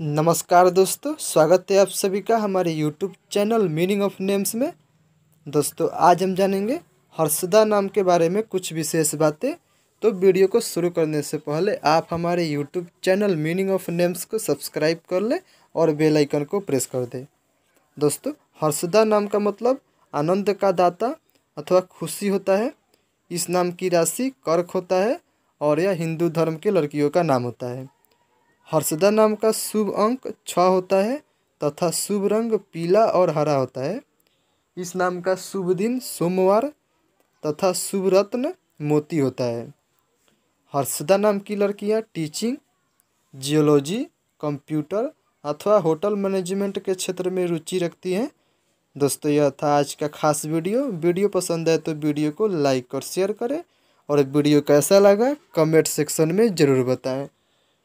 नमस्कार दोस्तों स्वागत है आप सभी का हमारे YouTube channel meaning of names में दोस्तों आज हम जानेंगे हर्षदा नाम के बारे में कुछ विशेष बातें तो वीडियो को शुरू करने से पहले आप हमारे YouTube channel meaning of names को सब्सक्राइब कर लें और बेल आइकन को प्रेस कर दें दोस्तों हर्षदा नाम का मतलब आनंद का दाता अथवा खुशी होता है इस नाम की राशि कर्क होता है और यह हिंदू धर्म के लड़कियों का नाम होता है हर्षदा नाम का शुभ अंक छ होता है तथा शुभ रंग पीला और हरा होता है इस नाम का शुभ दिन सोमवार तथा शुभ रत्न मोती होता है हर्षदा नाम की लड़कियां टीचिंग जियोलॉजी कंप्यूटर अथवा होटल मैनेजमेंट के क्षेत्र में रुचि रखती हैं दोस्तों यह था आज का खास वीडियो वीडियो पसंद आए तो वीडियो को लाइक और शेयर करें और वीडियो कैसा लगा कमेंट सेक्शन में ज़रूर बताएं